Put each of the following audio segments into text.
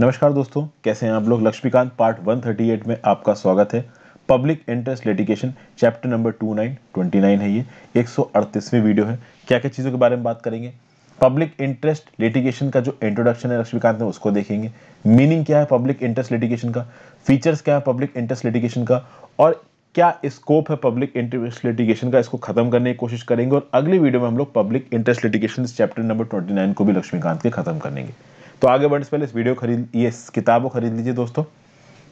नमस्कार दोस्तों कैसे हैं आप लोग लक्ष्मीकांत पार्ट 138 में आपका स्वागत है public interest litigation chapter number 2929 है ये 138वीं वीडियो है क्या क्या चीज़ों के बारे में बात करेंगे पब्लिक इंटरेस्ट लिटिगेशन का जो इंट्रोडक्शन है लक्ष्मीकांत ने उसको देखेंगे मीनिंग क्या है पब्लिक इंटरेस्ट लिटिगेशन का फीचर्स क्या है पब्लिक इंटरेस्ट लिटिगेशन का और क्या स्कोप है पब्लिक इंटरेस्ट लिटिगेशन का इसको खत्म करने की कोशिश करेंगे और अगली वीडियो में हम लोग public interest litigation chapter number twenty को भी लक्ष्मीकांत के खत्म करेंगे तो आगे बढ़ने से पहले इस वीडियो खरीद ये किताब को खरीद लीजिए दोस्तों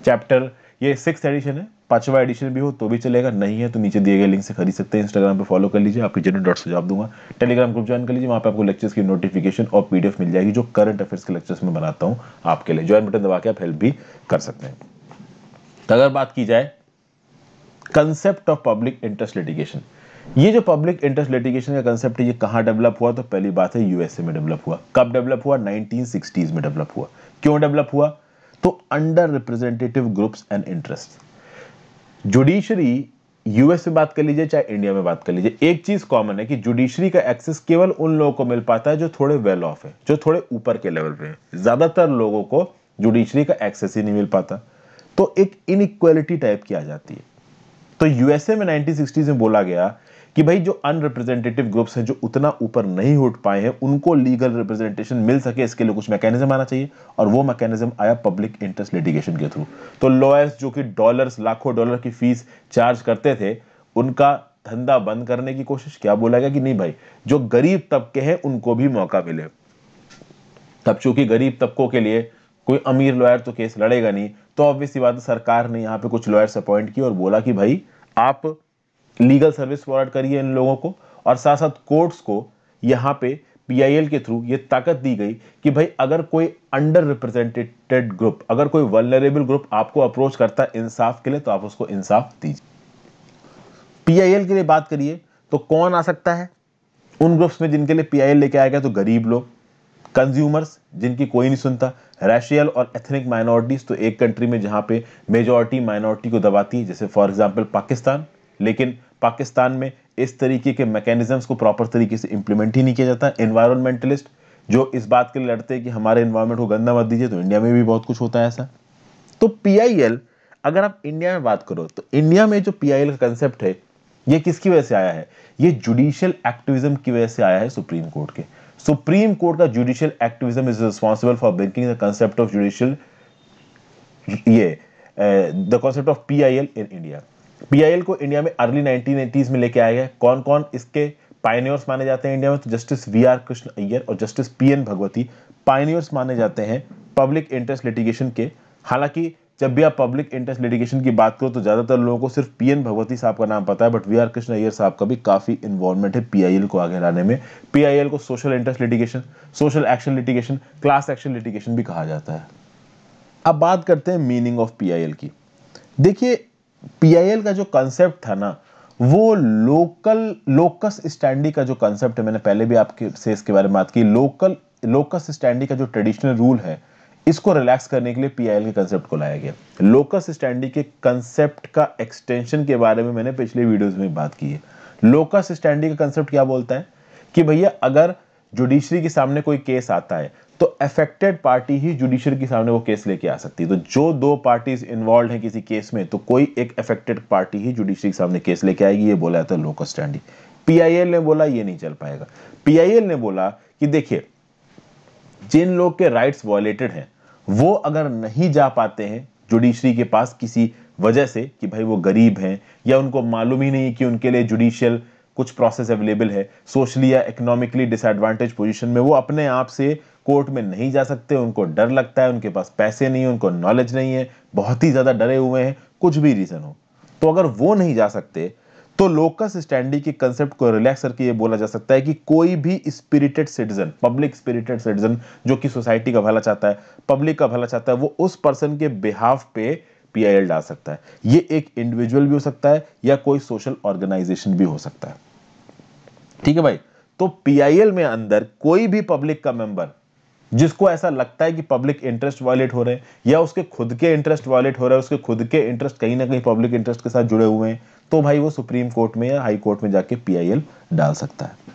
चैप्टर ये सिक्स एडिशन है पांचवा एडिशन भी हो तो भी चलेगा नहीं है तो नीचे दिए गए लिंक से खरीद सकते हैं इंस्टाग्राम पे फॉलो कर लीजिए आपकी जनरल डॉट सुझाव दूंगा टेलीग्राम ग्रुप ज्वाइन कर लीजिए वहाँ पे आपको लेक्चर्स की नोटिफिकेशन और पीडीएफ मिल जाएगी जो करंट अफेयर्स के लेक्चर्स में बनाता हूँ आपके लिए ज्वाइन बटन दबा के आप हेल्प भी कर सकते हैं तो अगर बात की जाए concept of public interest litigation ये जो पब्लिक इंटरेस्ट लिटिगेशन का कंसेप्ट है ये कहाँ डेवलप हुआ तो पहली बात है यूएसए में डेवलप हुआ कब डेवलप हुआ 1960s में डेवलप हुआ क्यों डेवलप हुआ तो under representative groups and interest judiciary US में बात कर लीजिए चाहे इंडिया में बात कर लीजिए एक चीज कॉमन है कि जुडिशरी का एक्सेस केवल उन लोगों को मिल पाता है जो थोड़े वेल ऑफ है जो थोड़े ऊपर के लेवल पे हैं ज्यादातर लोगों को जुडिशरी का एक्सेस ही नहीं मिल पाता तो एक इनइक्वालिटी टाइप की आ जाती है तो यूएसए में नाइनटीन में बोला गया कि भाई जो अनरिप्रेजेंटेटिव ग्रुप्स हैं जो उतना ऊपर नहीं उठ पाए हैं उनको लीगल रिप्रेजेंटेशन मिल सके इसके लिए कुछ मैकेनिज्म आना चाहिए और वो मैकेनिज्म आया पब्लिक इंटरेस्ट लिटिगेशन के थ्रू तो लॉयर्स जो कि डॉलर्स लाखों डॉलर की फीस चार्ज करते थे उनका धंधा बंद करने की कोशिश क्या बोला गया कि नहीं भाई जो गरीब तबके हैं उनको भी मौका मिले तब चूंकि गरीब तबकों के लिए कोई अमीर लॉयर तो केस लड़ेगा नहीं तो ऑब्वियसली बात सरकार ने यहाँ पे कुछ लॉयर्स अपॉइंट किए और बोला कि भाई आप लीगल सर्विस प्रोवाइड करी है इन लोगों को और साथ साथ कोर्ट्स को यहाँ पे पीआईएल के थ्रू ये ताकत दी गई कि भाई अगर कोई अंडर रिप्रेजेंटेटेड ग्रुप अगर कोई वलरेबल ग्रुप आपको अप्रोच करता है इंसाफ के लिए तो आप उसको इंसाफ दीजिए पीआईएल के लिए बात करिए तो कौन आ सकता है उन ग्रुप्स में जिनके लिए पीआईएल लेके आएगा तो गरीब लोग कंज्यूमर्स जिनकी कोई नहीं सुनता रैशियल और एथनिक माइनॉरिटीज तो एक कंट्री में जहाँ पे मेजॉरिटी माइनॉरिटी को दबाती है जैसे फॉर एग्जाम्पल पाकिस्तान लेकिन पाकिस्तान में इस तरीके के मैकेनिज़म्स को प्रॉपर तरीके से इंप्लीमेंट ही नहीं किया जाता इन्वायरमेंटलिस्ट जो इस बात के लिए लड़ते हैं कि हमारे इन्वायरमेंट को गंदा मत दीजिए तो इंडिया में भी बहुत कुछ होता है ऐसा तो पी अगर आप इंडिया में बात करो तो इंडिया में जो पी का कंसेप्ट है ये किसकी वजह से आया है ये जुडिशियल एक्टिविज्म की वजह से आया है सुप्रीम कोर्ट के सुप्रीम कोर्ट का judicial activism is responsible for breaking the concept of judicial ये the concept of P in India PIL को इंडिया में अर्ली नाइनटीन में लेके आया है कौन कौन इसके पाइनियर्स माने जाते हैं इंडिया में तो Justice V R Krishna Iyer और Justice P N Bhagwati pioneers माने जाते हैं पब्लिक इंटरेस्ट लिटिगेशन के हालांकि जब भी आप पब्लिक इंटरेस्ट लिटिगेशन की बात करो तो ज़्यादातर लोगों को सिर्फ पी एन भगवती साहब का नाम पता है but V R Krishna Iyer साहब का भी काफ़ी इन्वॉल्वमेंट है पीआईएल को आगे लाने में पीआईएल को social interest litigation social action litigation class action litigation भी कहा जाता है अब बात करते हैं मीनिंग ऑफ पीआईएल की देखिए पीआईएल का जो कंसेप्ट था ना वो लोकल लोकस स्टैंडी का जो कंसेप्ट है मैंने पहले भी आपके से इसके बारे में बात की लोकल लोकस स्टैंडी का जो ट्रेडिशनल रूल है इसको रिलैक्स करने के लिए पीआईएल के कंसेप्ट को लाया गया लोकस स्टैंडी के कंसेप्ट का एक्सटेंशन के बारे में मैंने पिछले वीडियोस में बात की है लोकस स्टैंडी का कंसेप्ट क्या बोलता है कि भैया अगर जुडिशरी के सामने कोई केस आता है तो अफेक्टेड पार्टी ही जुडिशरी के सामने वो केस लेके आ सकती है तो जो दो पार्टीज इन्वॉल्व हैं किसी केस में तो कोई एक अफेक्टेड पार्टी ही जुडिशरी के सामने केस लेके आएगी ये बोला था लोकल स्टैंडिंग पीआईएल ने बोला ये नहीं चल पाएगा पीआईएल ने बोला कि देखिए जिन लोग के राइट्स वॉयलेटेड हैं वो अगर नहीं जा पाते हैं जुडिशरी के पास किसी वजह से कि भाई वो गरीब हैं या उनको मालूम ही नहीं कि उनके लिए जुडिशियल कुछ प्रोसेस अवेलेबल है सोशली या इकोनॉमिकली डिसएडवांटेज पोजीशन में वो अपने आप से कोर्ट में नहीं जा सकते उनको डर लगता है उनके पास पैसे नहीं है उनको नॉलेज नहीं है बहुत ही ज़्यादा डरे हुए हैं कुछ भी रीज़न हो तो अगर वो नहीं जा सकते तो लोकस स्टैंडी के कंसेप्ट को रिलैक्स करके ये बोला जा सकता है कि कोई भी spirited citizen public spirited citizen जो कि सोसाइटी का भला चाहता है पब्लिक का भला चाहता है वो उस पर्सन के बिहाफ पे पीआईएल डाल सकता है ये एक इंडिविजुअल भी हो सकता है या कोई सोशल ऑर्गेनाइजेशन भी हो सकता है ठीक है भाई तो पीआईएल में अंदर कोई भी पब्लिक का मेंबर जिसको ऐसा लगता है कि पब्लिक इंटरेस्ट वायलेट हो रहे हैं या उसके खुद के इंटरेस्ट वायलेट हो रहे हैं उसके खुद के इंटरेस्ट कहीं ना कहीं पब्लिक इंटरेस्ट के साथ जुड़े हुए हैं तो भाई वो सुप्रीम कोर्ट में या हाई कोर्ट में जाके पीआईएल डाल सकता है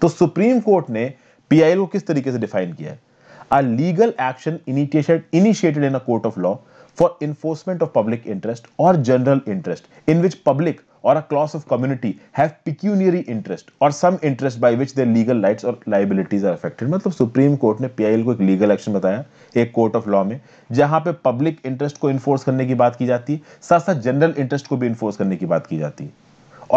तो सुप्रीम कोर्ट ने पीआईएल को किस तरीके से डिफाइन किया है a legal action initiated in a court of law for enforcement of public interest or general interest in which public or a class of community have pecuniary interest or some interest by which their legal right or liabilities are affected मतलब Supreme Court ने P I L को एक legal action बताया एक court of law में जहां पर public interest को इन्फोर्स करने की बात की जाती है साथ साथ जनरल इंटरेस्ट को भी इन्फोर्स करने की बात की जाती है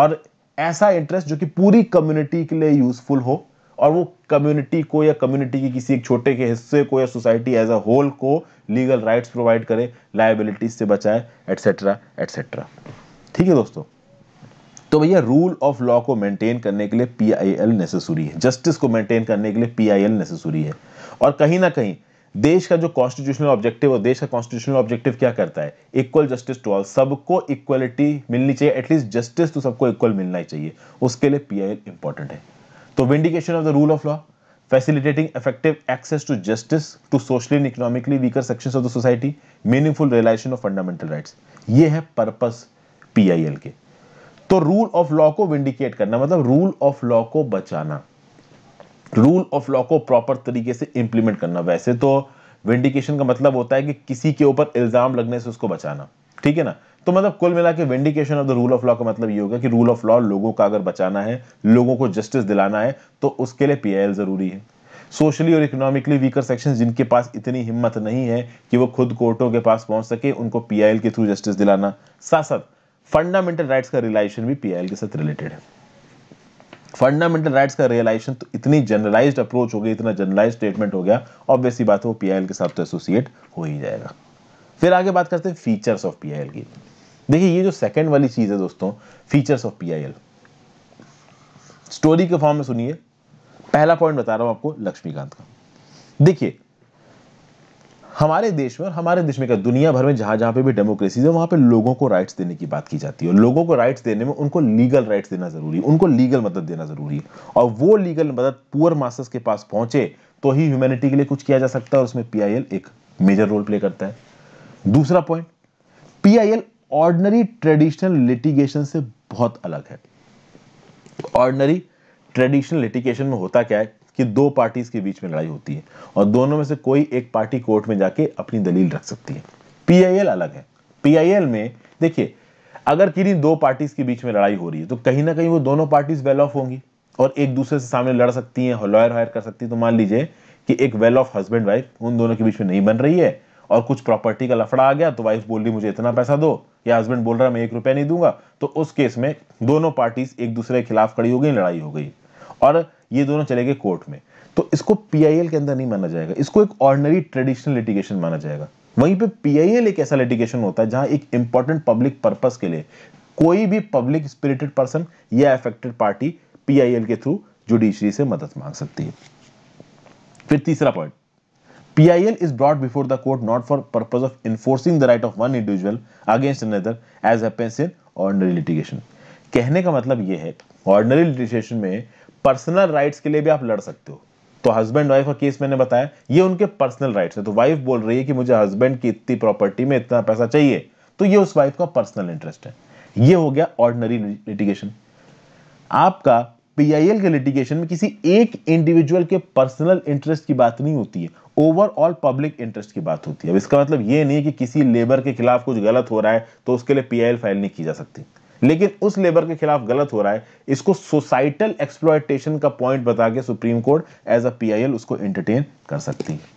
और ऐसा इंटरेस्ट जो कि पूरी कम्युनिटी के लिए यूजफुल हो और वो कम्युनिटी को या कम्युनिटी के किसी एक छोटे के हिस्से को या सोसाइटी एज अ होल को लीगल राइट्स प्रोवाइड करे लाइबिलिटीज से बचाए एटसेट्रा एटसेट्रा ठीक है दोस्तों तो भैया रूल ऑफ लॉ को मेंटेन करने के लिए पी आई एल नेसेसरी है जस्टिस को मेंटेन करने के लिए पी आई एल नेसेसरी है और कहीं ना कहीं देश का जो कॉन्स्टिट्यूशनल ऑब्जेक्टिव और देश का कॉन्स्टिट्यूशनल ऑब्जेक्टिव क्या करता है इक्वल जस्टिस टू ऑल सबको इक्वलिटी मिलनी चाहिए एटलीस्ट जस्टिस तो सबको इक्वल मिलना ही चाहिए उसके लिए पी आई एल इंपॉर्टेंट है pro vindication of the rule of law facilitating effective access to justice to socially and economically weaker section of the society meaningful realization of fundamental right ये है purpose P के तो rule of law को vindicate करना मतलब rule of law को बचाना rule of law को प्रॉपर तरीके से इंप्लीमेंट करना वैसे तो विंडिकेशन का मतलब होता है कि किसी के ऊपर इल्जाम लगने से उसको बचाना ठीक है ना तो मतलब कुल मिला के vindication of the rule of law का मतलब ये होगा कि रूल ऑफ लॉ लोगों का अगर बचाना है लोगों को जस्टिस दिलाना है तो उसके लिए पी ज़रूरी है सोशली और इकोनॉमिकली वीकर सेक्शन जिनके पास इतनी हिम्मत नहीं है कि वो खुद कोर्टों के पास पहुंच सके उनको पी के थ्रू जस्टिस दिलाना साथ साथ फंडामेंटल राइट्स का रिलाइशन भी पी के साथ रिलेटेड है फंडामेंटल राइट्स का रियलाइजेशन तो इतनी जनरलाइज्ड अप्रोच हो गई इतना जनरलाइज स्टेटमेंट हो गया ऑब्वियसली बात है वो के साथ तो एसोसिएट हो ही जाएगा फिर आगे बात करते हैं फीचर्स ऑफ पी की देखिए ये जो सेकंड वाली चीज़ है दोस्तों फीचर्स ऑफ पीआईएल स्टोरी के फॉर्म में सुनिए पहला पॉइंट बता रहा हूं आपको लक्ष्मीकांत का देखिए हमारे देश में और हमारे देश में क्या दुनिया भर में जहां जहां पे भी डेमोक्रेसी है वहां पे लोगों को राइट्स देने की बात की जाती है और लोगों को राइट्स देने में उनको लीगल राइट्स देना जरूरी है उनको लीगल मदद देना जरूरी है और वो लीगल मदद पुअर मास्टर्स के पास पहुंचे तो ही ह्यूमैनिटी के लिए कुछ किया जा सकता है और उसमें पी एक मेजर रोल प्ले करता है दूसरा point P ordinary traditional litigation से बहुत अलग है ऑर्डनरी ट्रेडिशनल लिटिगेशन में होता क्या है कि दो पार्टीज के बीच में लड़ाई होती है और दोनों में से कोई एक पार्टी कोर्ट में जाके अपनी दलील रख सकती है पीआईएल अलग है पीआईएल में देखिए अगर किन्हीं दो पार्टीज के बीच में लड़ाई हो रही है तो कहीं ना कहीं वो दोनों पार्टीज वेल ऑफ होंगी और एक दूसरे से सामने लड़ सकती हैं लॉयर हायर कर सकती है तो मान लीजिए कि एक वेल ऑफ हस्बैंड वाइफ उन दोनों के बीच में नहीं बन रही है और कुछ प्रॉपर्टी का लफड़ा आ गया तो वाइफ बोल रही मुझे इतना पैसा दो कि हस्बैंड बोल रहा है मैं एक रुपया नहीं दूंगा तो उस केस में दोनों पार्टीज एक दूसरे के खिलाफ खड़ी हो गई लड़ाई हो गई और ये दोनों चले गए कोर्ट में तो इसको पीआईएल के अंदर नहीं माना जाएगा इसको एक ऑर्डनरी ट्रेडिशनल लिटिगेशन माना जाएगा वहीं पे पीआईएल एक ऐसा लिटिगेशन होता है जहां एक इंपॉर्टेंट पब्लिक पर्पज के लिए कोई भी पब्लिक स्पिरिटेड पर्सन या अफेक्टेड पार्टी पीआईएल के थ्रू जुडिशरी से मदद मांग सकती है फिर तीसरा point PIL is brought before the court not for purpose of enforcing the right of one individual against another as happens in ordinary litigation. कहने का मतलब ये है ordinary litigation में personal rights के लिए भी आप लड़ सकते हो तो हस्बैंड वाइफ का केस मैंने बताया ये उनके पर्सनल राइट्स है तो वाइफ बोल रही है कि मुझे हस्बैंड की इतनी प्रॉपर्टी में इतना पैसा चाहिए तो ये उस वाइफ का पर्सनल इंटरेस्ट है ये हो गया ऑर्डनरी लिटिगेशन आपका पीआईएल के लिटिगेशन में किसी एक इंडिविजुअल के पर्सनल इंटरेस्ट की बात नहीं होती है ओवरऑल पब्लिक इंटरेस्ट की बात होती है अब इसका मतलब यह नहीं कि किसी लेबर के खिलाफ कुछ गलत हो रहा है तो उसके लिए पीआईएल फाइल नहीं की जा सकती लेकिन उस लेबर के खिलाफ गलत हो रहा है इसको सोसाइटल एक्सप्लॉयटेशन का पॉइंट बता के Supreme Court as a PIL उसको एंटरटेन कर सकती है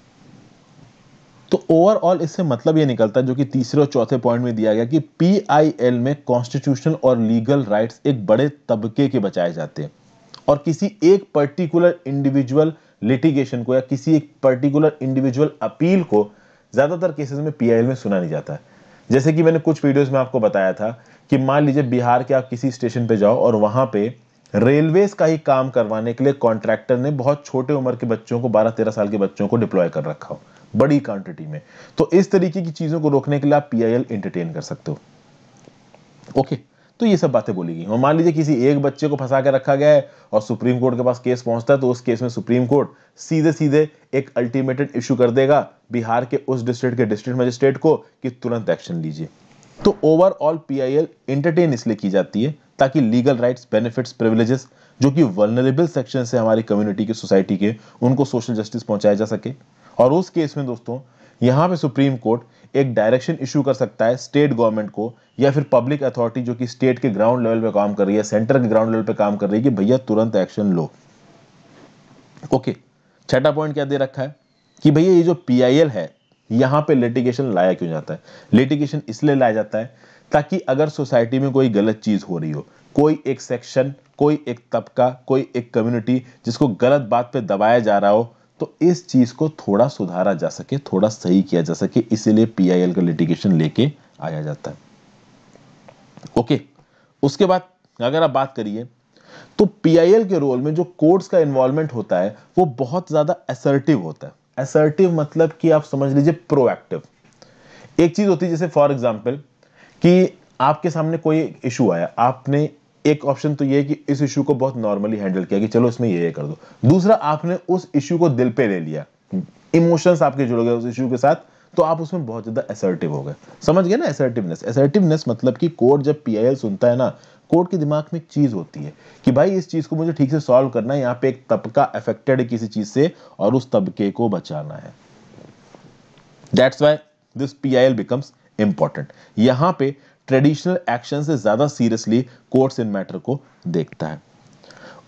तो ओवरऑल इससे मतलब ये निकलता है जो कि तीसरे और चौथे पॉइंट में दिया गया कि पीआईएल में कॉन्स्टिट्यूशनल और लीगल राइट्स एक बड़े तबके के बचाए जाते हैं और किसी एक पर्टिकुलर इंडिविजुअल लिटिगेशन को या किसी एक पर्टिकुलर इंडिविजुअल अपील को ज़्यादातर केसेस में पीआईएल में सुना नहीं जाता है जैसे कि मैंने कुछ वीडियोस में आपको बताया था कि मान लीजिए बिहार के आप किसी स्टेशन पे जाओ और वहां पे रेलवेज का ही काम करवाने के लिए कॉन्ट्रैक्टर ने बहुत छोटे उम्र के बच्चों को 12-13 साल के बच्चों को डिप्लॉय कर रखा हो बड़ी क्वांटिटी में तो इस तरीके की चीज़ों को रोकने के लिए आप पी आई एल एंटरटेन कर सकते हो ओके okay. तो ये सब बातें बोली गई और मान लीजिए किसी एक बच्चे को फंसा के रखा गया है और सुप्रीम कोर्ट के पास केस पहुंचता है तो उस केस में सुप्रीम कोर्ट सीधे सीधे एक अल्टीमेटेड इशू कर देगा बिहार के उस डिस्ट्रिक्ट के डिस्ट्रिक्ट मजिस्ट्रेट को कि तुरंत एक्शन लीजिए तो ओवरऑल पीआईएल एंटरटेन इसलिए की जाती है ताकि लीगल राइट्स बेनिफिट्स प्रिविलेजेस जो कि वर्नरेबल सेक्शन से हमारी कम्युनिटी के सोसाइटी के उनको सोशल जस्टिस पहुंचाया जा सके और उस केस में दोस्तों यहाँ पे सुप्रीम कोर्ट एक डायरेक्शन इशू कर सकता है स्टेट गवर्नमेंट को या फिर पब्लिक अथॉरिटी जो कि स्टेट के ग्राउंड लेवल पे काम कर रही है सेंटर के ग्राउंड लेवल पे काम कर रही है कि भैया तुरंत एक्शन लो ओके छठा पॉइंट क्या दे रखा है कि भैया ये जो पी है यहाँ पे लिटिगेशन लाया क्यों जाता है लिटिगेशन इसलिए लाया जाता है ताकि अगर सोसाइटी में कोई गलत चीज़ हो रही हो कोई एक सेक्शन कोई एक तबका कोई एक कम्युनिटी जिसको गलत बात पे दबाया जा रहा हो तो इस चीज़ को थोड़ा सुधारा जा सके थोड़ा सही किया जा सके इसीलिए पीआईएल का लिटिगेशन लेके आया जाता है ओके उसके बाद अगर आप बात करिए तो पीआईएल के रोल में जो कोर्ट्स का इन्वॉल्वमेंट होता है वो बहुत ज़्यादा असर्टिव होता है असर्टिव मतलब कि आप समझ लीजिए प्रोएक्टिव एक चीज़ होती है जैसे फॉर एग्जाम्पल कि आपके सामने कोई इशू आया आपने एक ऑप्शन तो ये है कि इस इशू को बहुत नॉर्मली हैंडल किया कि चलो इसमें ये ये कर दो दूसरा आपने उस इशू को दिल पे ले लिया इमोशंस आपके जुड़ गए उस इशू के साथ तो आप उसमें बहुत ज्यादा असर्टिव हो गए समझ गए ना असर्टिवनेस असर्टिवनेस मतलब कि कोर्ट जब पीआईएल सुनता है ना कोर्ट के दिमाग में एक चीज होती है कि भाई इस चीज को मुझे ठीक से सॉल्व करना है यहाँ पे एक तबका अफेक्टेड है किसी चीज से और उस तबके को बचाना है that's why this P I L becomes important यहां पर ट्रेडिशनल एक्शन से ज़्यादा सीरियसली कोर्ट्स इन मैटर को देखता है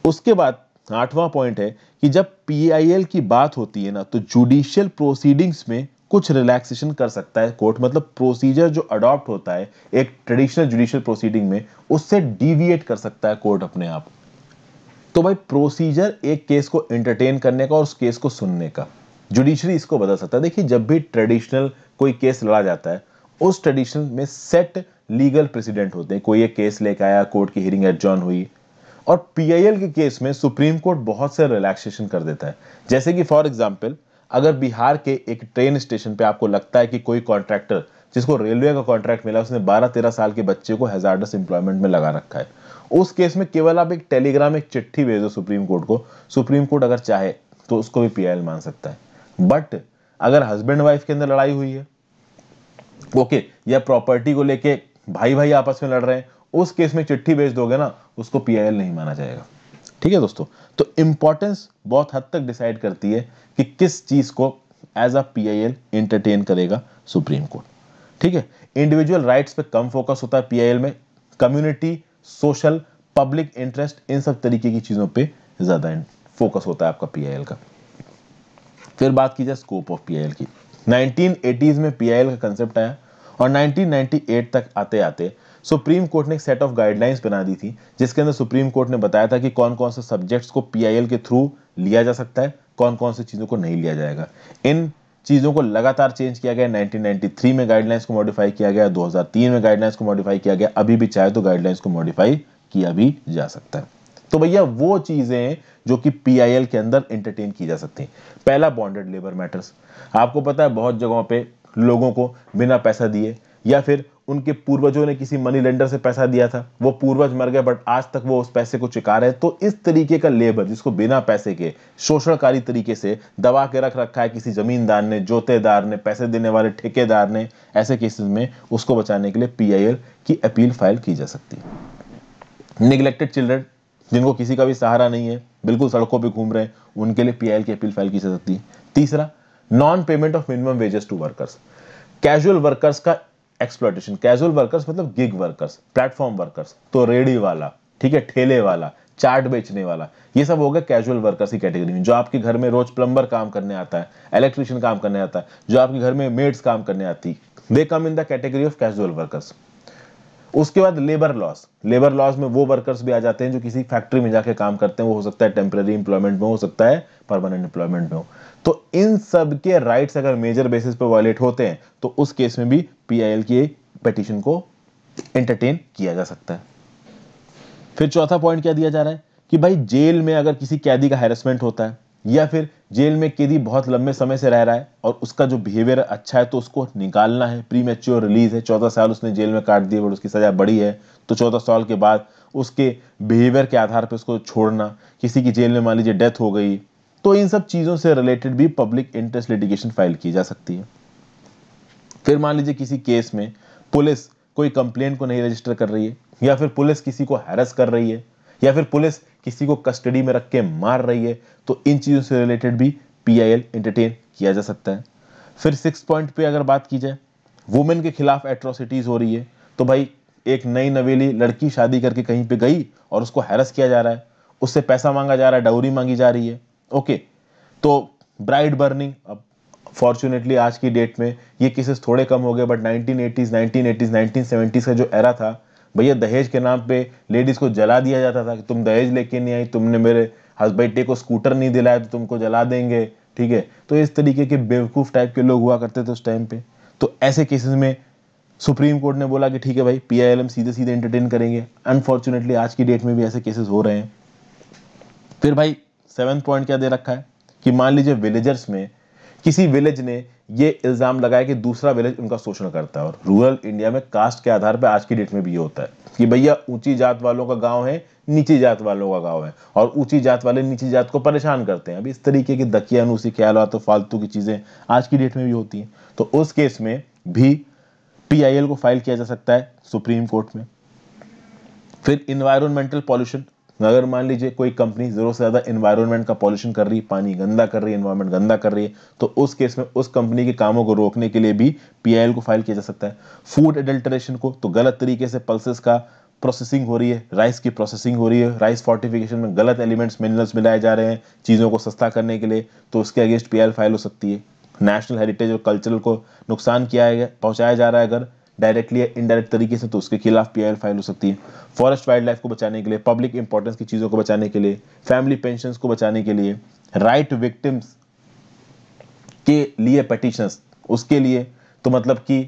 उसके बाद आठवां पॉइंट है कि जब पीआईएल की बात होती है ना तो जुडिशियल प्रोसीडिंग्स में कुछ रिलैक्सेशन कर सकता है कोर्ट मतलब प्रोसीजर जो अडॉप्ट होता है एक ट्रेडिशनल जुडिशियल प्रोसीडिंग में उससे डिविएट कर सकता है कोर्ट अपने आप तो भाई प्रोसीजर एक केस को एंटरटेन करने का और उस केस को सुनने का जुडिशरी इसको बदल सकता है देखिए जब भी ट्रेडिशनल कोई केस लड़ा जाता है उस ट्रेडिशनल में सेट लीगल प्रेसिडेंट होते हैं कोई एक केस लेके आया कोर्ट की हियरिंग एडजॉन हुई और पीआईएल के केस में सुप्रीम कोर्ट बहुत से रिलैक्सेशन कर देता है जैसे कि फॉर एग्जांपल अगर बिहार के एक ट्रेन स्टेशन पे आपको लगता है कि कोई कॉन्ट्रैक्टर जिसको रेलवे का कॉन्ट्रैक्ट मिला उसने 12-13 साल के बच्चे को हेजार्डस एम्प्लॉयमेंट में लगा रखा है उस केस में केवल आप एक टेलीग्राम एक चिट्ठी भेजो सुप्रीम कोर्ट को सुप्रीम कोर्ट अगर चाहे तो उसको भी पी मान सकता है बट अगर हस्बैंड वाइफ के अंदर लड़ाई हुई है ओके okay, या प्रॉपर्टी को लेके भाई भाई आपस में लड़ रहे हैं उस केस में चिट्ठी भेज दोगे ना उसको पीआईएल नहीं माना जाएगा ठीक है दोस्तों तो इंपॉर्टेंस बहुत हद तक डिसाइड करती है कि किस चीज को एज अ पीआईएल एंटरटेन करेगा सुप्रीम कोर्ट ठीक है इंडिविजुअल राइट्स पे कम फोकस होता है पीआईएल में कम्युनिटी सोशल पब्लिक इंटरेस्ट इन सब तरीके की चीजों पर ज्यादा फोकस होता है आपका पीआईएल का फिर बात की जाए स्कोप ऑफ पीआईएल की 1980s में पीआईएल का कंसेप्ट आया और 1998 तक आते आते सुप्रीम कोर्ट ने एक सेट ऑफ गाइडलाइंस बना दी थी जिसके अंदर सुप्रीम कोर्ट ने बताया था कि कौन कौन से सब्जेक्ट्स को पीआईएल के थ्रू लिया जा सकता है कौन कौन सी चीज़ों को नहीं लिया जाएगा इन चीज़ों को लगातार चेंज किया गया 1993 में गाइडलाइंस को मॉडिफाई किया गया 2003 में गाइडलाइंस को मॉडिफाई किया गया अभी भी चाहे तो गाइडलाइंस को मॉडिफाई किया भी जा सकता है तो भैया वो चीज़ें जो कि पीआईएल के अंदर एंटरटेन की जा सकती हैं पहला बॉन्डेड लेबर मैटर्स आपको पता है बहुत जगहों पे लोगों को बिना पैसा दिए या फिर उनके पूर्वजों ने किसी मनी लेंडर से पैसा दिया था वो पूर्वज मर गए बट आज तक वो उस पैसे को चुका रहे हैं तो इस तरीके का लेबर जिसको बिना पैसे के शोषणकारी तरीके से दबा के रख रखा है किसी जमींदार ने जोतेदार ने पैसे देने वाले ठेकेदार ने ऐसे केसेस में उसको बचाने के लिए पी की अपील फाइल की जा सकती है निग्लेक्टेड चिल्ड्रन जिनको किसी का भी सहारा नहीं है बिल्कुल सड़कों पर घूम रहे हैं उनके लिए पी की अपील फाइल की जा सकती है तीसरा non payment of minimum wages to workers casual workers का एक्सप्लोटेशन कैजुअल वर्कर्स मतलब गिग वर्कर्स प्लेटफॉर्म वर्कर्स तो रेडी वाला ठीक है ठेले वाला चार्ट बेचने वाला ये सब हो गया कैजुअल वर्कर्स की कैटेगरी में जो आपके घर में रोज प्लम्बर काम करने आता है इलेक्ट्रिशियन काम करने आता है जो आपके घर में मेड्स काम करने आती they come in the category of casual workers उसके बाद लेबर लॉस लेबर लॉस में वो वर्कर्स भी आ जाते हैं जो किसी फैक्ट्री में जाके काम करते हैं वो हो सकता है टेम्प्रेरी इंप्लॉयमेंट में हो सकता है परमानेंट इंप्लॉयमेंट में हो तो इन सब के राइट्स अगर मेजर बेसिस पर वायलेट होते हैं तो उस केस में भी पीआईएल की पिटिशन को एंटरटेन किया जा सकता है फिर चौथा पॉइंट क्या दिया जा रहा है कि भाई जेल में अगर किसी कैदी का हेरसमेंट होता है या फिर जेल में कैदी बहुत लंबे समय से रह रहा है और उसका जो बिहेवियर अच्छा है तो उसको निकालना है प्री मेच्योर रिलीज है चौदह साल उसने जेल में काट दिए और उसकी सज़ा बड़ी है तो चौदह साल के बाद उसके बिहेवियर के आधार पर उसको छोड़ना किसी की जेल में मान लीजिए डेथ हो गई तो इन सब चीज़ों से रिलेटेड भी पब्लिक इंटरेस्ट लिटिगेशन फाइल की जा सकती है फिर मान लीजिए किसी केस में पुलिस कोई कंप्लेंट को नहीं रजिस्टर कर रही है या फिर पुलिस किसी को हैरस कर रही है या फिर पुलिस किसी को कस्टडी में रख के मार रही है तो इन चीज़ों से रिलेटेड भी पी आई एल एंटरटेन किया जा सकता है फिर सिक्स पॉइंट पे अगर बात की जाए वुमेन के खिलाफ एट्रोसिटीज़ हो रही है तो भाई एक नई नवेली लड़की शादी करके कहीं पे गई और उसको हैरस किया जा रहा है उससे पैसा मांगा जा रहा है डाउरी मांगी जा रही है ओके तो ब्राइट बर्निंग अब फॉर्चुनेटली आज की डेट में ये केसेस थोड़े कम हो गए बट 1980s 1980s 1970s का जो एरा था भैया दहेज के नाम पे लेडीज़ को जला दिया जाता था कि तुम दहेज लेके नहीं आई तुमने मेरे हस्बैंड को स्कूटर नहीं दिलाया तो तुमको जला देंगे ठीक है तो इस तरीके के बेवकूफ़ टाइप के लोग हुआ करते थे उस टाइम पे तो ऐसे केसेस में सुप्रीम कोर्ट ने बोला कि ठीक है भाई पीआईएलएम सीधे सीधे एंटरटेन करेंगे अनफॉर्चुनेटली आज की डेट में भी ऐसे केसेस हो रहे हैं फिर भाई सेवन्थ पॉइंट क्या दे रखा है कि मान लीजिए विलेजर्स में किसी विलेज ने ये इल्ज़ाम लगाया कि दूसरा विलेज उनका शोषण करता है और रूरल इंडिया में कास्ट के आधार पर आज की डेट में भी ये होता है कि भैया ऊंची जात वालों का गांव है नीची जात वालों का गांव है और ऊंची जात वाले नीची जात को परेशान करते हैं अभी इस तरीके की दकिया अनुसी ख्याल तो फालतू की चीज़ें आज की डेट में भी होती हैं तो उस केस में भी टी को फाइल किया जा सकता है सुप्रीम कोर्ट में फिर इन्वायरमेंटल पॉल्यूशन अगर मान लीजिए कोई कंपनी ज़रूरत से ज़्यादा इन्वायरमेंट का पॉल्यूशन कर रही पानी गंदा कर रही है इन्वायरमेंट गंदा कर रही है तो उस केस में उस कंपनी के कामों को रोकने के लिए भी पीआईएल को फाइल किया जा सकता है फूड एडल्ट्रेशन को तो गलत तरीके से पल्सेस का प्रोसेसिंग हो रही है राइस की प्रोसेसिंग हो रही है राइस फोर्टिफिकेशन में गलत एलिमेंट्स मिनरल्स मिलाए जा रहे हैं चीज़ों को सस्ता करने के लिए तो उसके अगेंस्ट पीआईएल फाइल हो सकती है नेशनल हेरिटेज और कल्चरल को नुकसान किया पहुँचाया जा रहा है अगर डायरेक्टली या इनडायरेक्ट तरीके से तो उसके खिलाफ पी फाइल हो सकती है फॉरेस्ट वाइल्ड लाइफ को बचाने के लिए पब्लिक इंपॉर्टेंस की चीज़ों को बचाने के लिए फैमिली पेंशन को बचाने के लिए राइट विक्टिम्स के लिए पटिशंस उसके लिए तो मतलब कि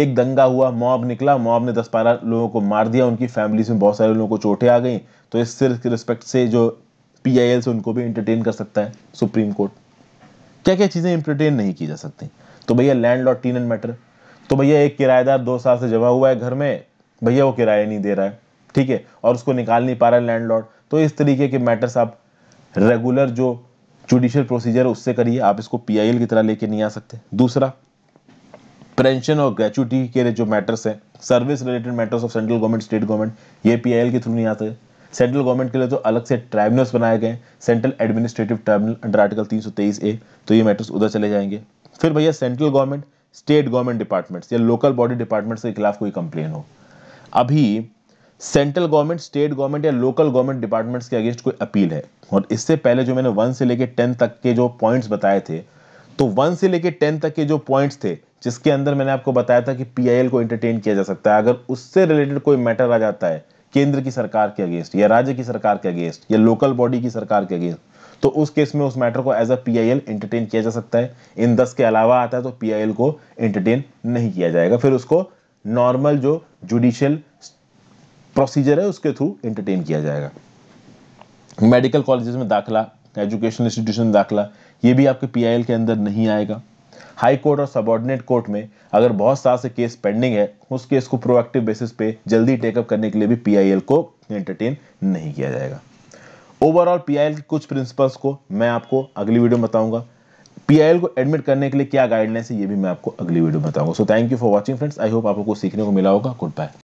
एक दंगा हुआ मॉब निकला मॉब ने दस बारह लोगों को मार दिया उनकी फैमिली में बहुत सारे लोगों को चोटें आ गई तो इस सिर के रिस्पेक्ट से जो पी आई एल से उनको भी इंटरटेन कर सकता है सुप्रीम कोर्ट क्या क्या चीज़ें इंटरटेन नहीं की जा सकती तो भैया landlord tenant matter तो भैया एक किराएदार दो साल से जमा हुआ है घर में भैया वो किराया नहीं दे रहा है ठीक है और उसको निकाल नहीं पा रहा है लैंडलॉर्ड तो इस तरीके के मैटर्स आप रेगुलर जो जुडिशियल प्रोसीजर उससे करिए आप इसको पीआईएल की तरह लेके नहीं आ सकते दूसरा पेंशन और ग्रेचुटी के जो मैटर्स हैं service related matters of central government state government ये पीआईएल के थ्रू नहीं आते सेंट्रल गवर्नमेंट के लिए तो अलग से ट्राइब्यूनल्स बनाए गए central administrative tribunal under article तीन ए तो ये मैटर्स उधर चले जाएंगे फिर भैया central government state government departments या लोकल बॉडी डिपार्टमेंट्स के खिलाफ कोई कंप्लेन हो अभी सेंट्रल गवर्नमेंट स्टेट गवर्नमेंट या लोकल गवर्नमेंट डिपार्टमेंट्स के अगेंस्ट कोई अपील है और इससे पहले जो मैंने वन से लेकर टेन तक के जो पॉइंट्स बताए थे तो वन से लेकर टेन तक के जो पॉइंट्स थे जिसके अंदर मैंने आपको बताया था कि पीआईएल को एंटरटेन किया जा सकता है अगर उससे रिलेटेड कोई मैटर आ जाता है केंद्र की सरकार के अगेंस्ट या राज्य की सरकार के अगेंस्ट या लोकल बॉडी की सरकार के अगेंस्ट तो उस केस में उस मैटर को as a P I L entertain किया जा सकता है इन दस के अलावा आता है तो पी आई एल को एंटरटेन नहीं किया जाएगा फिर उसको नॉर्मल जो जुडिशियल प्रोसीजर है उसके थ्रू एंटरटेन किया जाएगा मेडिकल कॉलेजेस में दाखिला एजुकेशनल इंस्टीट्यूशन में दाखिला ये भी आपके पीआईएल के अंदर नहीं आएगा हाई कोर्ट और सबॉर्डिनेट कोर्ट में अगर बहुत सारे से केस पेंडिंग है उस केस को प्रोएक्टिव बेसिस पे जल्दी टेकअप करने के लिए भी पीआईएल को एंटरटेन नहीं किया जाएगा ओवरऑल पीआईएल के कुछ प्रिंसिपल्स को मैं आपको अगली वीडियो में बताऊंगा पीआईएल को एडमिट करने के लिए क्या गाइडलाइंस है ये भी मैं आपको अगली वीडियो में बताऊंगा so thank you for watching friends I hope आपको सीखने को मिला होगा गुड बाय